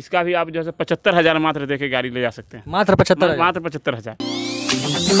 इसका भी आप जो है पचहत्तर हज़ार मात्र देखे गाड़ी ले जा सकते हैं मात्र पचहत्तर मात्र पचहत्तर हज़ार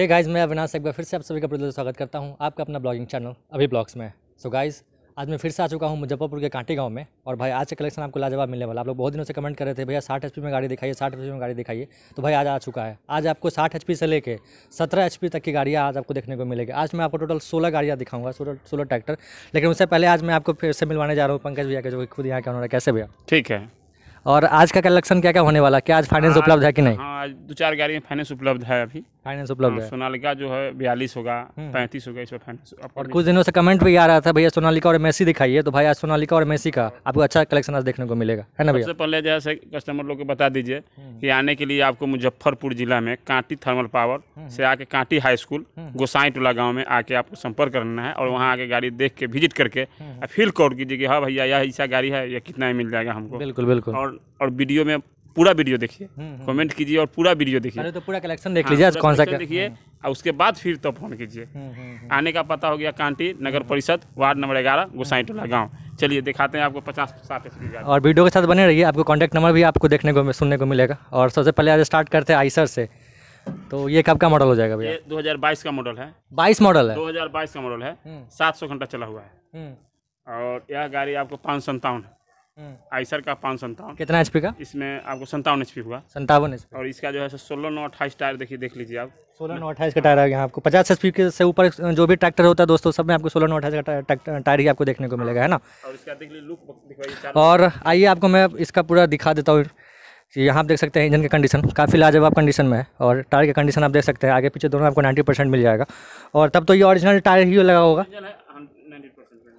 हे hey गाइस मैं अविनाश एक बार फिर से आप सभी का प्रदर्शन स्वागत करता हूं आपका अपना ब्लॉगिंग चैनल अभी ब्लॉग्स में सो so गाइस आज मैं फिर से आ चुका हूं मुजफ्फरपुर के कांटी गांव में और भाई आज का कलेक्शन आपको लाजवाब मिलने वाला आप लोग बहुत दिनों से कमेंट कर रहे थे भैया साठ एच में गाड़ी दिखाइए साठ एच में गाड़ी दिखाइए तो भाई आज आ चुका है आज आपको साठ एच से लेकर सत्रह एच तक की गाड़ियाँ आज आपको देखने को मिलेगी आज मैं आपको टोटल सोलह गाड़ियाँ दिखाऊंगा सोलह ट्रैक्टर लेकिन उससे पहले आज मैं आपको फिर से मिलवाने जा रहा हूँ पंकज भैया के जो खुद यहाँ के उन्होंने कैसे भैया ठीक है और आज का कलेक्शन क्या क्या होने वाला क्या आज फाइनेंस उपलब्ध है कि नहीं हाँ आज दो चार गाड़ियाँ फाइनेंस उपलब्ध है अभी फाइनेंस उपलब्ध हाँ, है सोनालिका जो है बयालीस होगा हम्म। पैंतीस होगा इस पर फाइनेंस और कुछ दिनों से कमेंट भी आ रहा था भैया सोनालिका और मेसी दिखाइए तो भाई आज सोनालिका और मेसी का आपको अच्छा कलेक्शन आज देखने को मिलेगा है ना भैया सबसे पहले जैसे कस्टमर लोग को बता दीजिए हम्म। कि आने के लिए आपको मुजफ्फरपुर जिला में कांटी थर्मल हम्म। पावर से आके कांटी हाई स्कूल गोसाई टोला गाँव में आके आपको संपर्क करना है और वहाँ आके गाड़ी देख के विजिट करके फील कॉल कीजिए कि हाँ भैया यह ऐसा गाड़ी है यह कितना मिल जाएगा हमको बिल्कुल बिल्कुल और वीडियो में पूरा वीडियो देखिए कमेंट हम्म, हम्म। कीजिए और पूरा वीडियो देखिए तो पूरा कलेक्शन देख हाँ, लीजिए कौन सा देखिए और उसके बाद फिर तो फोन कीजिए हम्म, आने का पता हो गया कांटी नगर परिषद वार्ड नंबर ग्यारह गोसाई टोला गाँव चलिए दिखाते हैं आपको पचास साठ और वीडियो के साथ बने रहिए आपको कॉन्टैक्ट नंबर भी आपको देखने को सुनने को मिलेगा और सबसे पहले आज स्टार्ट करते हैं आईसर से तो ये कब का मॉडल हो जाएगा भैया दो हजार बाईस का मॉडल है बाईस मॉडल है दो हजार बाईस का मॉडल है सात सौ घंटा चला हुआ है और यह गाड़ी आपको पाँच सौ है हम्म। आइसर का पाँच संतावन कितना एचपी का इसमें आपको संतावन एचपी हुआ संतावन एचपी और इसका जो है सोलह नौ अट्ठाईस टायर देखिए देख लीजिए आप सोलह नौ अट्ठाईस का टायर आ गया आपको पचास एचपी के से ऊपर जो भी ट्रैक्टर होता है दोस्तों सब में आपको सोलह नौ अट्ठाईस का टायर ही आपको देखने को मिलेगा है ना हाँ। और इसका देख लीजिए लुक और आइए आपको मैं इसका पूरा दिखा देता हूँ यहाँ आप देख सकते हैं इंजन के कंडीशन काफ़ी लाजवाब कंडीशन में है और टायर की कंडीशन आप देख सकते हैं आगे पीछे दोनों आपको 90 परसेंट मिल जाएगा और तब तो ये ओरिजिनल टायर ही लगा होगा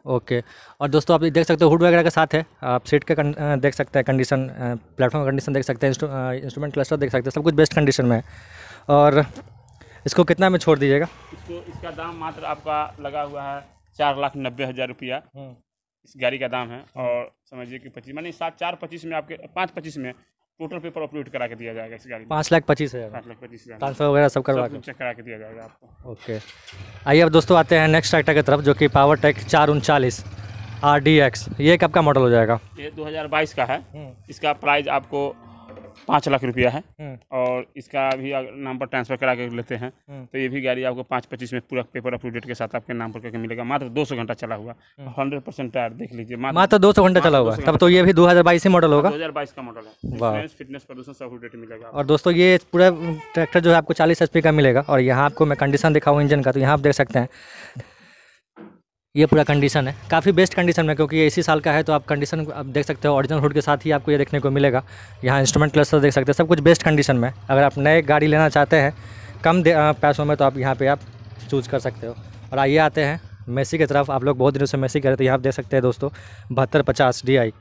ओके और दोस्तों आप देख सकते हो हुड वगैरह के साथ है आप सीट का देख सकते हैं कंडीशन प्लेटफॉर्म का कंडीशन देख सकते हैं इंस्ट्रूमेंट क्लस्टर देख सकते हैं सब कुछ बेस्ट कंडीशन में है और इसको कितना में छोड़ दीजिएगा इसको इसका दाम मात्र आपका लगा हुआ है चार लाख नब्बे हज़ार रुपया हम्म। इस गाड़ी का दाम है और समझिए कि पच्चीस मानी सात चार पच्चीस में आपके पाँच पच्चीस में टोटल पेपर अपलोड करा के दिया जाएगा इस गाड़ी पाँच लाख पच्चीस हज़ार पाँच लाख पच्चीस हज़ार ट्रांसफर वगैरह सब करवा चेक करा के दिया जाएगा आपको ओके आइए अब दोस्तों आते हैं नेक्स्ट ट्रैक्टर की तरफ जो कि पावर टेक चार उनचालीस आर डी एक्स ये कब का मॉडल हो जाएगा ये बाईस का है हम्म। इसका प्राइस आपको पाँच लाख रुपया है हम्म। और इसका भी नाम पर ट्रांसफ़र करा के लेते हैं हम्म। तो ये भी गाड़ी आपको पाँच पच्चीस में पूरा पेपर अप डेट के साथ आपके नाम पर करके मिलेगा मात्र दो सौ घंटा चला हुआ हंड्रेड परसेंट टायर देख लीजिए मात्र दो सौ घंटा चला हुआ तब तो ये भी दो हज़ार बाईस मॉडल होगा हाँ, दो हज़ार बाईस का मॉडल है फिटनेस प्रदूषण सब मिलेगा और दोस्तों ये पूरा ट्रैक्टर जो है आपको चालीस एच का मिलेगा और यहाँ आपको मैं कंडीशन दिखाऊँ इंजन का तो यहाँ आप देख सकते हैं ये पूरा कंडीशन है काफ़ी बेस्ट कंडीशन में क्योंकि ये इसी साल का है तो आप कंडीशन आप देख सकते हो ओरिजिनल हुड के साथ ही आपको ये देखने को मिलेगा यहाँ इंस्ट्रूमेंट क्लस्टर देख सकते हैं सब कुछ बेस्ट कंडीशन में अगर आप नए गाड़ी लेना चाहते हैं कम पैसों में तो आप यहाँ पर आप चूज़ कर सकते हो और आइए आते हैं मेसी की तरफ आप लोग बहुत दिनों से मेसी कर रहे थे यहाँ आप देख सकते हैं दोस्तों बहत्तर पचास डी आई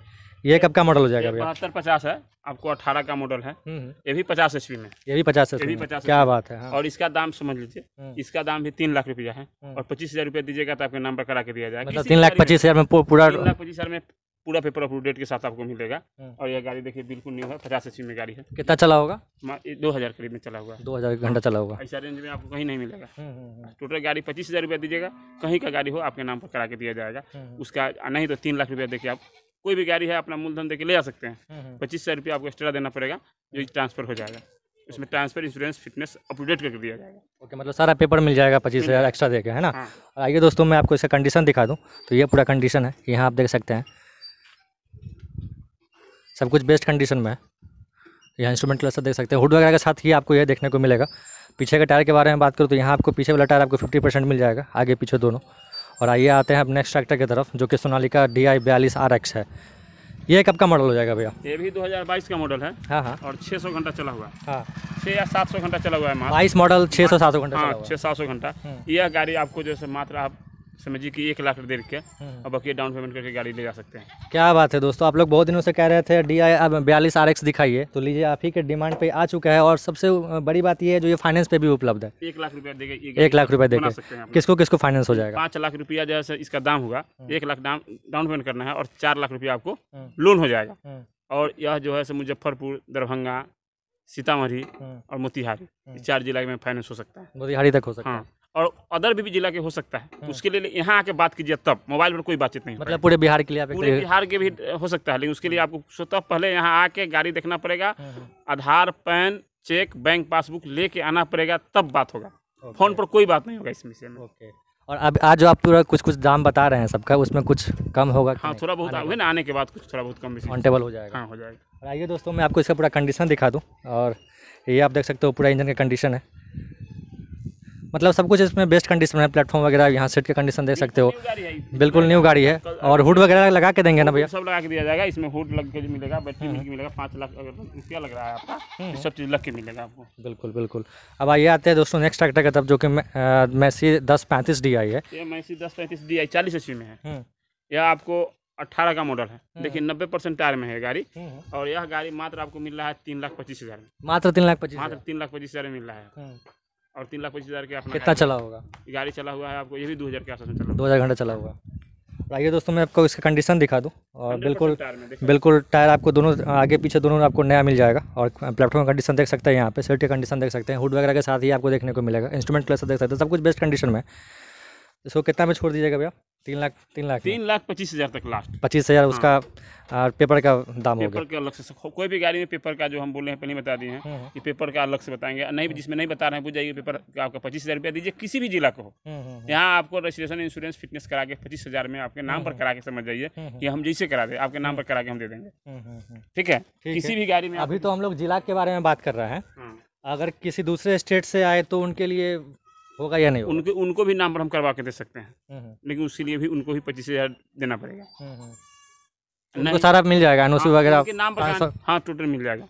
ये कब का मॉडल हो जाएगा बहत्तर पचास है आपको अठारह का मॉडल है हम्म, हम्म। ये भी पचास एसपी में ये भी पचास एसपी पचास क्या बात है हाँ। और इसका दाम समझ लीजिए हम्म। इसका दाम भी तीन लाख रुपया है और पच्चीस हजार रुपया दीजिएगा तो आपके नाम पर करा के दिया जाएगा मतलब तीन लाख पच्चीस हजार में पूरा पच्चीस हजार में पूरा पेपर ऑफ डेट के साथ आपको मिलेगा और यह गाड़ी देखिए बिल्कुल न्यू है पचास एच में गाड़ी है कितना चला होगा दो हज़ार करीब में चला हुआ दो हज़ार घंटा चला होगा ऐसा रेंज में आपको कहीं नहीं मिलेगा टोटल गाड़ी पच्चीस हज़ार रुपया दीजिएगा कहीं का गाड़ी हो आपके नाम पर करा के दिया जाएगा उसका नहीं तो तीन लाख रुपया देखिए आप कोई भी गाड़ी है अपना मूलधन दे के ले जा सकते हैं हम्म, हम्म। पच्चीस हज़ार रुपया आपको एक्स्ट्रा देना पड़ेगा जो ट्रांसफर हो जाएगा उसमें ट्रांसफर इंश्योरेंस फिटनेस अपडेट करके दिया जाएगा ओके मतलब सारा पेपर मिल जाएगा पच्चीस हज़ार एक्स्ट्रा देकर है ना हाँ। आइए दोस्तों मैं आपको इसका कंडीशन दिखा दूँ तो ये पूरा कंडीशन है यहाँ आप देख सकते हैं सब कुछ बेस्ट कंडीशन में है यहाँ इंस्ट्रूमेंट क्लस्टर देख सकते हैं हुड वगैरह के साथ ही आपको यह देखने को मिलेगा पीछे के टायर के बारे में बात करूँ तो यहाँ आपको पीछे वाला टायर आपको फिफ्टी परसेंट मिल जाएगा आगे पीछे दोनों और आइए आते हैं अब नेक्स्ट ट्रैक्टर की तरफ जो कि सोनालिका डी आई बयालीस आर एक्स है ये कब का मॉडल हो जाएगा भैया ये भी 2022 का मॉडल है हाँ हाँ और 600 घंटा चला हुआ है हाँ छः या सात घंटा चला हुआ है बाईस मॉडल सौ सात सौ घंटा हाँ, छः सात घंटा हाँ। यह गाड़ी आपको जैसे मात्र आप समझिए कि एक लाख दे के हम्म। और बाकी डाउन पेमेंट करके गाड़ी ले जा सकते हैं क्या बात है दोस्तों आप लोग बहुत दिनों से कह रहे थे डी आई अब बयालीस आर एक्स दिखाइए तो लीजिए आप ही के डिमांड पे आ चुका है और सबसे बड़ी बात यह है जो ये फाइनेंस पे भी उपलब्ध है एक लाख रुपया देगा एक लाख रुपया देगा किसको किसको फाइनेंस हो जाएगा पाँच लाख रुपया जो है इसका दाम होगा हम्म। एक लाख डाउन पेमेंट करना है और चार लाख रुपया आपको लोन हम्म। हो जाएगा और यह जो है मुजफ्फरपुर दरभंगा सीतामढ़ी और मोतिहारी चार जिला में फाइनेंस हो सकता है मोतिहारी तक हो सकता हाँ। है और अदर भी, भी जिला के हो सकता है हम्म। उसके लिए यहाँ आके बात कीजिए तब मोबाइल पर कोई बातचीत नहीं मतलब पूरे बिहार के लिए पूरे बिहार के भी हो सकता है लेकिन उसके लिए हम्म। आपको स्वतः पहले यहाँ आके गाड़ी देखना पड़ेगा हम्म, Aadhaar PAN cheque bank passbook लेके आना पड़ेगा तब बात होगा फोन पर कोई बात नहीं होगा इस विषय में ओके और अब आज जो आप पूरा कुछ कुछ दाम बता रहे हैं सबका उसमें कुछ कम होगा हाँ थोड़ा बहुत आगे ना आने के बाद कुछ थोड़ा बहुत कम हो जाएगा हाँ हो जाएगा और आइए दोस्तों मैं आपको इसका पूरा कंडीशन दिखा दूँ और ये आप देख सकते हो पूरा इंजन का कंडीशन है मतलब सब कुछ इसमें बेस्ट कंडीशन है प्लेटफॉर्म वगैरह यहाँ सीट के कंडीशन देख सकते हो बिल्कुल न्यू गाड़ी है और हुड वगैरह लगा के देंगे ना भैया सब लगा के दिया जाएगा इसमें हुड लग के मिलेगा बैटरी हम्म। मिलेगा पाँच लाख रुपया लग रहा है आपका तो हम्म। सब चीज़ लग के मिलेगा आपको बिल्कुल बिल्कुल अब आइए आते हैं दोस्तों नेक्स्ट ट्रैक्टर का तब जो कि मैसी दस पैंतीस डी आई है मैसी दस पैंतीस डी आई चालीस एच में है हम्म। यह आपको अट्ठारह का मॉडल है देखिए नब्बे परसेंट टायर में है गाड़ी और यह गाड़ी मात्र आपको मिल रहा है तीन लाख पच्चीस हज़ार में मात्र तीन लाख पच्चीस मात्र तीन लाख पच्चीस हज़ार में मिल रहा है और तीन लाख पच्चीस हज़ार के आपने कितना चला होगा गाड़ी चला हुआ है आपको ये भी दो हज़ार के आसपास चला दो हज़ार घंटा चला हुआ आइए दोस्तों मैं आपको इसका कंडीशन दिखा दूँ और बिल्कुल बिल्कुल टायर आपको दोनों आगे पीछे दोनों आपको नया मिल जाएगा और प्लेटफॉर्म का कंडीशन देख सकते हैं यहाँ पे सेट का कंडीशन देख सकते हैं हुड वगैरह के साथ ही आपको देखने को मिलेगा इंस्ट्रूमेंट क्लस्टर देख सकते हैं सब कुछ बेस्ट कंडीशन में तो इसको कितना में छोड़ दीजिएगा भैया तीन लाख तीन लाख तीन लाख पच्चीस हज़ार तक लास्ट पच्चीस हज़ार हाँ। उसका पेपर का दाम पेपर के अलग से कोई भी गाड़ी में पेपर का जो हम बोले हैं पहले बता दिए हैं हम्म। कि पेपर का अलग से बताएंगे नहीं हम्म। जिसमें नहीं बता रहे हैं पूछ जाइए पेपर का आपका पच्चीस हज़ार रुपया दीजिए किसी भी जिला को हो हम्म, यहाँ आपको रजिस्ट्रेशन इंश्योरेंस फिटनेस करा के पच्चीस हज़ार में आपके नाम पर करा के समझ जाइए कि हम जैसे करा दे आपके नाम पर करा के हम दे देंगे ठीक है किसी भी गाड़ी में अभी तो हम लोग जिला के बारे में बात कर रहे हैं हाँ। अगर किसी दूसरे स्टेट से आए तो उनके लिए होगा या नहीं उनके उनको भी नाम पर हम करवा के दे सकते हैं हम्म, हम्म। लेकिन उसके लिए भी उनको भी पच्चीस हज़ार देना पड़ेगा हम्म, उनको सारा मिल जाएगा एनओसी हाँ, वगैरह नाम पर हाँ टोटल मिल जाएगा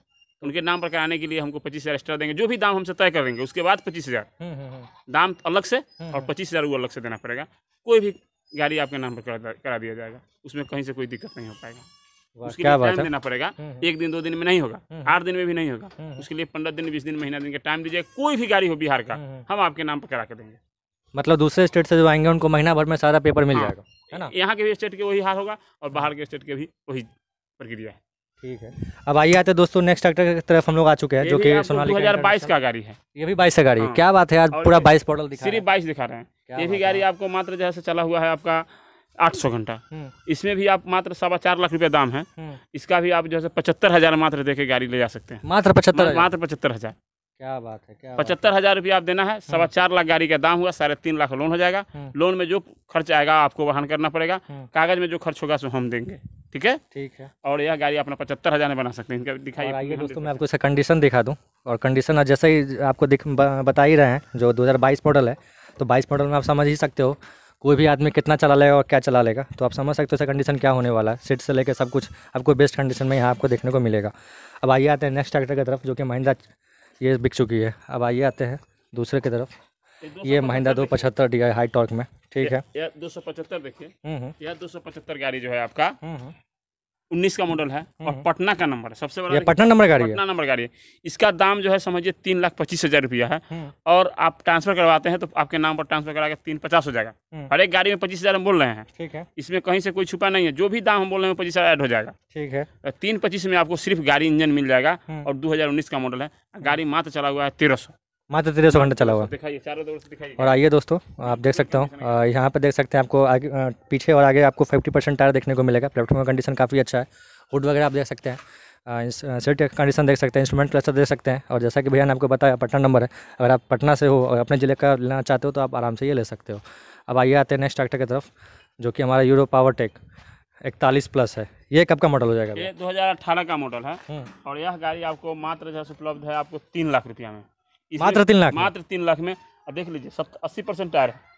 उनके नाम पर कराने के लिए हमको पच्चीस हज़ार एक्स्ट्रा देंगे जो भी दाम हमसे तय करेंगे उसके बाद पच्चीस हज़ार दाम अलग से और पच्चीस हज़ार वो अलग से देना पड़ेगा कोई भी गाड़ी आपके नाम पर करा दिया जाएगा उसमें कहीं से कोई दिक्कत नहीं हो पाएगा उसके लिए टाइम देना पड़ेगा हम्म, हम्म। एक दिन दो दिन में नहीं होगा हम्म, आठ दिन में भी नहीं होगा उसके लिए पंद्रह दिन बीस दिन महीना दिन का टाइम दीजिए कोई भी गाड़ी हो बिहार का हम आपके नाम पर करा के देंगे मतलब दूसरे स्टेट से जो आएंगे उनको महीना भर में सारा पेपर मिल हाँ। जाएगा है ना यहाँ के भी स्टेट के वही हाल होगा और हाँ। बाहर के स्टेट के भी वही प्रक्रिया है ठीक है अब आइए आते दोस्तों नेक्स्ट ट्रैक्टर की तरफ हम लोग आ चुके हैं जो कि सोनाली बाईस का गाड़ी है ये भी बाईस का गाड़ी है हाँ। क्या बात है आज पूरा बाईस मॉडल सिर्फ बाईस दिखा रहे हैं ये भी गाड़ी आपको मात्र जैसे चला हुआ है आपका आठ सौ घंटा हम्म। इसमें भी आप मात्र सवा चार लाख रुपया दाम है हम्म। इसका भी आप जो है पचहत्तर हजार मात्र दे के गाड़ी ले जा सकते हैं मात्र पचहत्तर मात्र पचहत्तर हजार क्या बात है क्या पचहत्तर हजार रुपया आप देना है सवा हम्म। चार लाख गाड़ी का दाम हुआ साढ़े तीन लाख लोन हो जाएगा लोन में जो खर्च आएगा आपको वाहन करना पड़ेगा कागज में जो खर्च होगा सो हम देंगे ठीक है ठीक है और यह गाड़ी अपना पचहत्तर हज़ार में बना सकते हैं दिखाई आइए दोस्तों मैं आपको इसका कंडीशन दिखा दूँ और कंडीशन जैसे ही आपको दिख बता ही रहे हैं जो दो मॉडल है तो 22 मॉडल में आप समझ ही सकते हो कोई भी आदमी कितना चला लेगा और क्या चला लेगा तो आप समझ सकते हो सर कंडीशन क्या होने वाला है सीट से लेकर सब कुछ आपको बेस्ट कंडीशन में यहाँ आपको देखने को मिलेगा अब आइए आते हैं नेक्स्ट ट्रैक्टर की तरफ जो कि महिंदा ये बिक चुकी है अब आइए आते हैं दूसरे की तरफ ये महिंदा दो पचहत्तर डी हाई टॉर्क में ठीक है दो सौ पचहत्तर देखिए हम्म, हम्म। दो सौ पचहत्तर गाड़ी जो है आपका हम्म, उन्नीस का मॉडल है और हम्म। पटना का नंबर है सबसे बड़ा पटना नंबर गाड़ी पटना नंबर गाड़ी है इसका दाम जो है समझिए तीन लाख पच्चीस हजार रुपया है हम्म। और आप ट्रांसफर करवाते हैं तो आपके नाम पर ट्रांसफर करा के तीन पचास हो जाएगा हम्म। हर एक गाड़ी में पच्चीस हजार हम बोल रहे हैं ठीक है इसमें कहीं से कोई छुपा नहीं है जो भी दाम हम बोल रहे हैं पच्चीस हजार एड हो जाएगा ठीक है तीन पच्चीस में आपको सिर्फ गाड़ी इंजन मिल जाएगा और दो हजार उन्नीस का मॉडल है गाड़ी मात्र चला हुआ है तेरह सौ मात्र तेरह सौ घंटा चला हुआ और आइए दोस्तों आप देख सकते हो यहाँ पर देख सकते हैं आपको आगे पीछे और आगे आपको फिफ्टी परसेंट टायर देखने को मिलेगा प्लेटफॉर्म का कंडीशन काफ़ी अच्छा है हुड वगैरह आप देख सकते हैं सीट कंडीशन देख सकते हैं इंस्ट्रूमेंट क्लस्टर देख सकते हैं और जैसा कि भैया ने आपको बताया पटना नंबर है अगर आप पटना से हो और अपने ज़िले का लेना चाहते हो तो आप आराम से ये ले सकते हो अब आइए आते हैं नेक्स्ट ट्रैक्टर की तरफ जो कि हमारा यूरो पावर टेक इकतालीस प्लस है ये कब का मॉडल हो जाएगा ये अठारह का मॉडल है हम्म। और यह गाड़ी आपको मात्र जैसे उपलब्ध है आपको तीन लाख रुपया में मात्र तीन लाख मात्र तीन लाख में अब देख लीजिए सब अस्सी परसेंट टायर है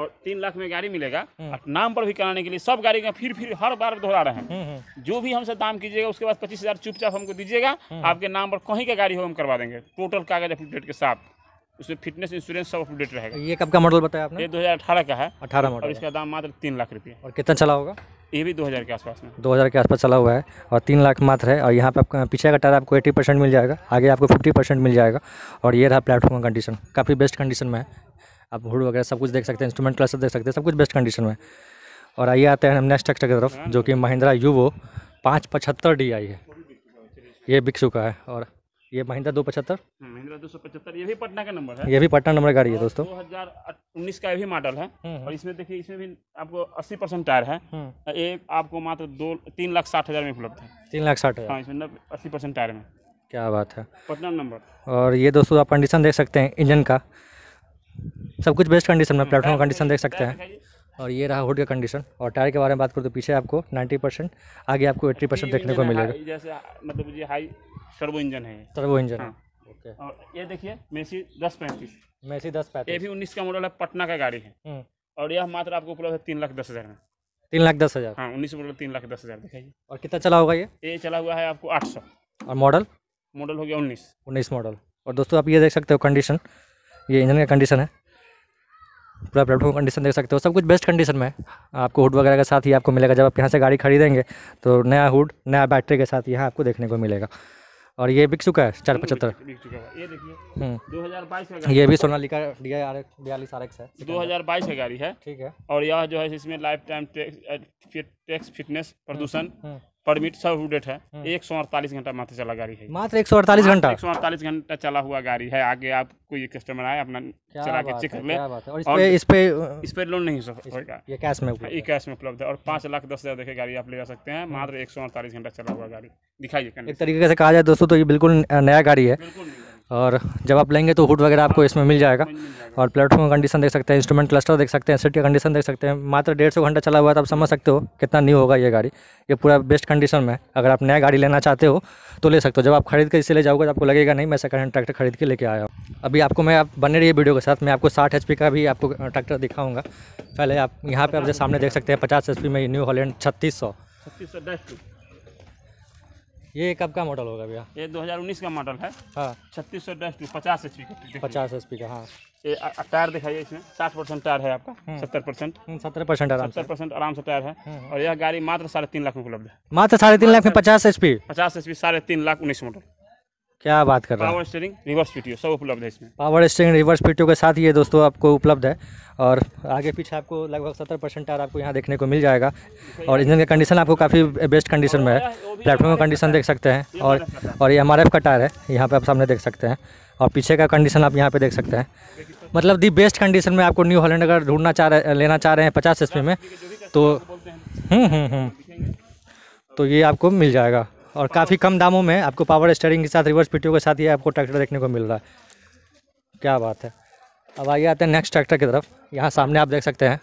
और तीन लाख में गाड़ी मिलेगा हम्म। और नाम पर भी कराने के लिए सब गाड़ी का फिर फिर हर बार दोहरा रहे हैं हम्म, हम्म। जो भी हमसे दाम कीजिएगा उसके बाद पच्चीस हजार चुपचाप हमको दीजिएगा आपके नाम पर कहीं का गाड़ी हो हम करवा देंगे टोटल कागज अपडेट के साथ उसमें फिटनेस इंश्योरेंस सब अपडेट रहेगा ये कब का मॉडल बताया आपने ये 2018 का है 18 मॉडल और इसका दाम मात्र तीन लाख रुपये और कितना चला होगा ये भी 2000 के आसपास में 2000 के आसपास चला हुआ है और तीन लाख मात्र है और यहाँ पे आपका पीछे का टायर आपको 80 परसेंट मिल जाएगा आगे आपको 50 परसेंट मिल जाएगा और ये रहा प्लेटफॉर्म का कंडीशन काफ़ी बेस्ट कंडीशन में है आप हुड वगैरह सब कुछ देख सकते हैं इंस्ट्रूमेंट क्लास देख सकते हैं सब कुछ बेस्ट कंडीशन में और आइए आते हैं हम नेक्स्ट ट्रैक्टर की तरफ हाँ। जो कि महिंद्रा यूवो पाँच पचहत्तर डी आई है ये बिक चुका है और ये महिंद्रा दो पचहत्तर महिंद्रा दो सौ पचहत्तर ये भी पटना का नंबर है ये भी पटना नंबर गाड़ी है दोस्तों दो हज़ार उन्नीस का भी मॉडल है हम्म, हम्म। और इसमें देखिए इसमें भी आपको अस्सी परसेंट टायर है हम्म। ये आपको मात्र दो तीन लाख साठ हज़ार में उपलब्ध है तीन लाख साठ हज़ार हाँ, इसमें अस्सी परसेंट टायर में क्या बात है पटना नंबर और ये दोस्तों आप कंडीशन देख सकते हैं इंजन का सब कुछ बेस्ट कंडीशन में प्लेटफॉर्म हाँ, कंडीशन देख सकते हैं और ये रहा हुड का कंडीशन और टायर के बारे में बात करूँ तो पीछे आपको 90 परसेंट आगे आपको 80 परसेंट देखने को मिलेगा जैसे मतलब ये हाई टर्बो इंजन है टर्बो इंजन हाँ ओके और ये देखिए मेसी दस पैंतीस मेसी दस पैंतीस ये भी उन्नीस का मॉडल है पटना का गाड़ी है हम्म। और यह मात्र आपको उपलब्ध है तीन लाख दस हज़ार में तीन लाख दस हज़ार हाँ उन्नीस मॉडल तीन लाख दस हज़ार दिखाइए और कितना चला होगा ये ये चला हुआ है आपको आठ सौ और मॉडल मॉडल हो गया उन्नीस उन्नीस मॉडल और दोस्तों आप ये देख सकते हो कंडीशन ये इंजन का कंडीशन है पूरा प्लेटफॉर्म कंडीशन देख सकते हो सब कुछ बेस्ट कंडीशन में है आपको हुड वगैरह के साथ ही आपको मिलेगा जब आप यहाँ से गाड़ी खरीदेंगे तो नया हुड नया बैटरी के साथ यहाँ आपको देखने को मिलेगा और ये बिक चुका है चार पचहत्तर बिक चुका है ये देखिए हम्म। दो हज़ार बाईस ये भी सोना डी आई आर बयालीस आर एक्स है दो हज़ार बाईस है गाड़ी है ठीक है और यह जो है इसमें लाइफ टाइम टैक्स फिटनेस प्रदूषण हम्म, हम्म। परमिट सब अपडेट हम्म। है हम्म। एक सौ अड़तालीस घंटा मात्र चला गाड़ी है मात्र एक सौ अड़तालीस घंटा एक सौ अड़तालीस घंटा चला हुआ गाड़ी है आगे आप कोई कस्टमर आए अपना चला के चेक कर ले और इस पे इस पे, लोन नहीं होगा ये कैश में हाँ, ये कैश में उपलब्ध है और पाँच हम्म। लाख दस हज़ार देखे गाड़ी आप ले जा सकते हैं मात्र एक सौ अड़तालीस घंटा चला हुआ गाड़ी दिखाइए एक तरीके से कहा जाए दोस्तों तो ये बिल्कुल नया गाड़ी है और जब आप लेंगे तो हुड वगैरह आपको इसमें मिल जाएगा और प्लेटफॉर्म का कंडीशन देख सकते हैं इंस्ट्रूमेंट क्लस्टर देख सकते हैं सीट का कंडीशन देख सकते हैं मात्र डेढ़ सौ घंटा चला हुआ है तो आप समझ सकते हो कितना न्यू होगा ये गाड़ी ये पूरा बेस्ट कंडीशन में अगर आप नया गाड़ी लेना चाहते हो तो ले सकते हो जब आप खरीद के इसे ले जाओगे तो आपको लगेगा नहीं मैं सेकंड हैंड ट्रैक्टर खरीद के लेके आया हूँ अभी आपको मैं आप बने रही वीडियो के साथ मैं आपको साठ एच का भी आपको ट्रैक्टर दिखाऊँगा पहले आप यहाँ पर आप जो सामने देख सकते हैं पचास एच में न्यू हॉलैंड छत्तीस सौ ये कब का मॉडल होगा भैया ये 2019 का मॉडल है हाँ। छत्तीस सौ डस्ट पचास एच का पचास एच का हाँ ये टायर दिखाइए इसमें साठ परसेंट टायर है आपका हम्म। सत्तर परसेंट हम्म, सत्तर परसेंट सत्तर परसेंट आराम से टायर है हम्म, और यह गाड़ी मात्र साढ़े तीन लाख में उपलब्ध है मात्र साढ़े तीन लाख में पचास एच पी पचास एच पी साढ़े तीन लाख उन्नीस मॉडल क्या बात कर रहा है पावर स्टेरिंग रिवर्स पीटीओ सब उपलब्ध है इसमें पावर स्टेरिंग रिवर्स पीटीओ के साथ ये दोस्तों आपको उपलब्ध है और आगे पीछे आपको लगभग सत्तर परसेंट टायर आपको यहाँ देखने को मिल जाएगा और इंजन का कंडीशन आपको काफ़ी बेस्ट कंडीशन में है प्लेटफॉर्म का कंडीशन देख सकते हैं और और ये एम का टायर है यहाँ पर आप सामने देख सकते हैं और पीछे का कंडीशन आप यहाँ पर देख सकते हैं मतलब दी बेस्ट कंडीशन में आपको न्यू हॉलैंड अगर ढूंढना चाह रहे लेना चाह रहे हैं पचास एस में तो हम्म, हम्म, हम्म। तो ये आपको मिल जाएगा और काफ़ी कम दामों में आपको पावर स्टेयरिंग के साथ रिवर्स पीटीओ के साथ ये आपको ट्रैक्टर देखने को मिल रहा है क्या बात है अब आइए आते हैं नेक्स्ट ट्रैक्टर की तरफ यहाँ सामने आप देख सकते हैं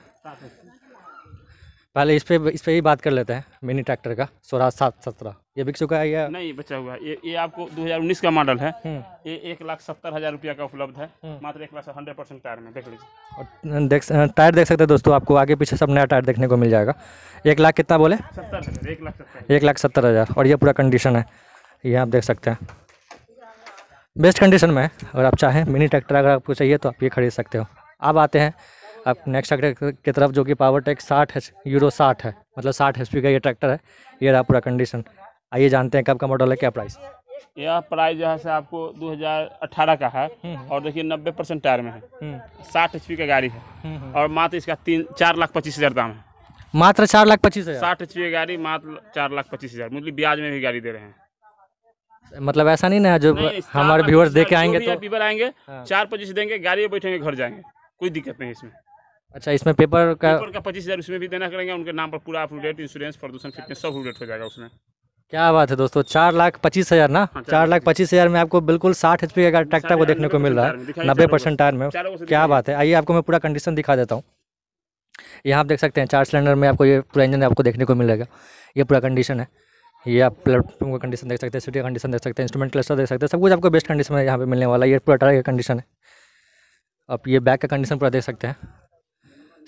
पहले इस पर इस पर ही बात कर लेते हैं मिनी ट्रैक्टर का सोलह सात सत्रह ये बिक चुका है या नहीं बचा हुआ है ये ये आपको 2019 का मॉडल है हम्म। ये एक लाख सत्तर हज़ार रुपया का उपलब्ध है हम्म। मात्र एक लाख हंड्रेड परसेंट टायर में देख लीजिए और देख टायर देख सकते हैं दोस्तों आपको आगे पीछे सब नया टायर देखने को मिल जाएगा एक लाख कितना बोले सत्तर एक लाख सत्तर एक लाख सत्तर हज़ार और ये पूरा कंडीशन है ये आप देख सकते हैं बेस्ट कंडीशन में है और आप चाहें मिनी ट्रैक्टर अगर आपको चाहिए तो आप ये खरीद सकते हो अब आते हैं आप नेक्स्ट ट्रैक्टर की तरफ जो कि पावर टेक साठ यूरो साठ है मतलब साठ एच का ये ट्रैक्टर है ये रहा पूरा कंडीशन आइए जानते हैं कब का मॉडल है क्या प्राइस यह प्राइस जो है से आपको 2018 का है हम्म। और देखिए 90 परसेंट टायर में है हम्म। साठ एच का गाड़ी है हम्म, और मात्र इसका तीन चार लाख पच्चीस हज़ार दाम है मात्र चार लाख पच्चीस हज़ार साठ एच की गाड़ी मात्र चार लाख पच्चीस हज़ार मतलब ब्याज में भी गाड़ी दे रहे हैं मतलब ऐसा नहीं ना जो हमारे व्यूअर्स देखे आएंगे तो आएंगे हाँ। चार पच्चीस देंगे गाड़ी में बैठेंगे घर जाएंगे कोई दिक्कत नहीं इसमें अच्छा इसमें पेपर का पेपर का पच्चीस हज़ार उसमें भी देना करेंगे उनके नाम पर पूरा अपडेट इंश्योरेंस प्रदूषण फिटनेस सब अपडेट हो जाएगा उसमें क्या बात है दोस्तों चार लाख पच्चीस हज़ार ना हाँ, चार लाख पच्चीस हज़ार में आपको बिल्कुल साठ एच पी का ट्रैक्टर को देखने को मिल रहा है नब्बे परसेंट टायर में क्या बात है आइए आपको मैं पूरा कंडीशन दिखा देता हूँ यहाँ आप देख सकते हैं चार सिलेंडर में आपको ये पूरा इंजन आपको देखने को मिलेगा ये पूरा कंडीशन है ये आप प्लेटफॉर्म का कंडीशन देख सकते हैं सीटी का कंडीशन देख सकते हैं इंस्ट्रूमेंट क्लस्टर देख सकते हैं सब कुछ आपको बेस्ट कंडीशन में यहाँ पे मिलने वाला है ये पूरा टायर का कंडीशन है आप ये बैक का कंडीशन पूरा देख सकते हैं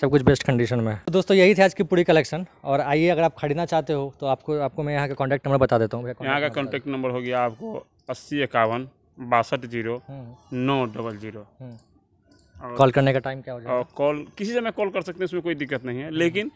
सब कुछ बेस्ट कंडीशन में तो दोस्तों यही थे आज की पूरी कलेक्शन और आइए अगर आप खरीदना चाहते हो तो आपको आपको मैं यहाँ का कॉन्टैक्ट नंबर बता देता हूँ यहाँ का कॉन्टैक्ट नंबर हो गया आपको अस्सी इक्यावन बासठ जीरो हम्म। नौ डबल जीरो कॉल हम्म। करने का टाइम क्या होगा कॉल किसी से मैं कॉल कर सकते हैं उसमें कोई दिक्कत नहीं है हम्म। लेकिन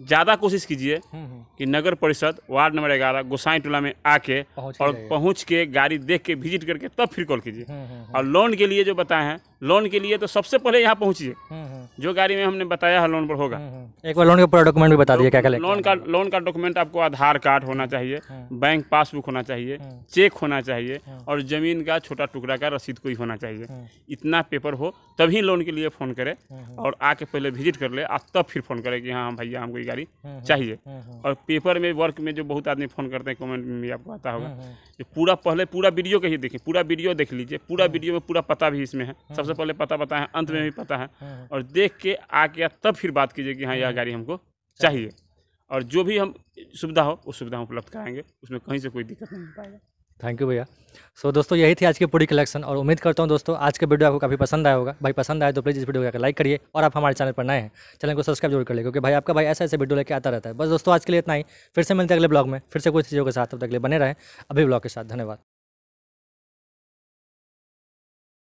ज़्यादा कोशिश कीजिए कि नगर परिषद वार्ड नंबर ग्यारह गोसाई टोला में आके और पहुंच के गाड़ी देख के विजिट करके तब फिर कॉल कीजिए और लोन के लिए जो बताए हैं लोन के लिए तो सबसे पहले यहाँ पहुँचिए हम्म, हम्म। जो गाड़ी में हमने बताया है लोन पर होगा हम्म, एक बार लोन का पूरा डॉक्यूमेंट भी बता दिए क्या क्या लोन का लोन का डॉक्यूमेंट आपको आधार कार्ड होना चाहिए बैंक पासबुक होना चाहिए चेक होना चाहिए और जमीन का छोटा टुकड़ा का रसीद कोई होना चाहिए इतना पेपर हो तभी लोन के लिए फ़ोन करे और आके पहले विजिट कर ले और तब फिर फ़ोन करे कि हाँ, हाँ भैया हमको ये गाड़ी चाहिए और पेपर में वर्क में जो बहुत आदमी फ़ोन करते हैं कॉमेंट में आपको आता होगा पूरा पहले पूरा वीडियो का ही देखें पूरा वीडियो देख लीजिए पूरा वीडियो में पूरा पता भी इसमें है सबसे सबसे पहले पता है अंत में भी पता है हाँ, हाँ। और देख के आ गया तब फिर बात कीजिए कि हाँ यह हाँ। गाड़ी हमको चाहिए और जो भी हम सुविधा हो उस सुविधा हम उपलब्ध कराएंगे उसमें कहीं से कोई दिक्कत नहीं पाएगा थैंक यू भैया सो so, दोस्तों यही थी आज की पूरी कलेक्शन और उम्मीद करता हूँ दोस्तों आज के वीडियो आपको काफी पसंद आया होगा भाई पसंद आए तो प्लीज़ इस वीडियो को लाइक करिए और आप हमारे चैनल पर नए हैं चैनल को सब्सक्राइब जरूर कर लिए क्योंकि भाई आपका भाई ऐसे ऐसे वीडियो लेके आता रहता है बस दोस्तों आज के लिए इतना ही फिर से मिलते हैं अगले ब्लॉग में फिर से कुछ चीज़ों के साथ अब तक बने रहें अभी ब्लॉग के साथ धन्यवाद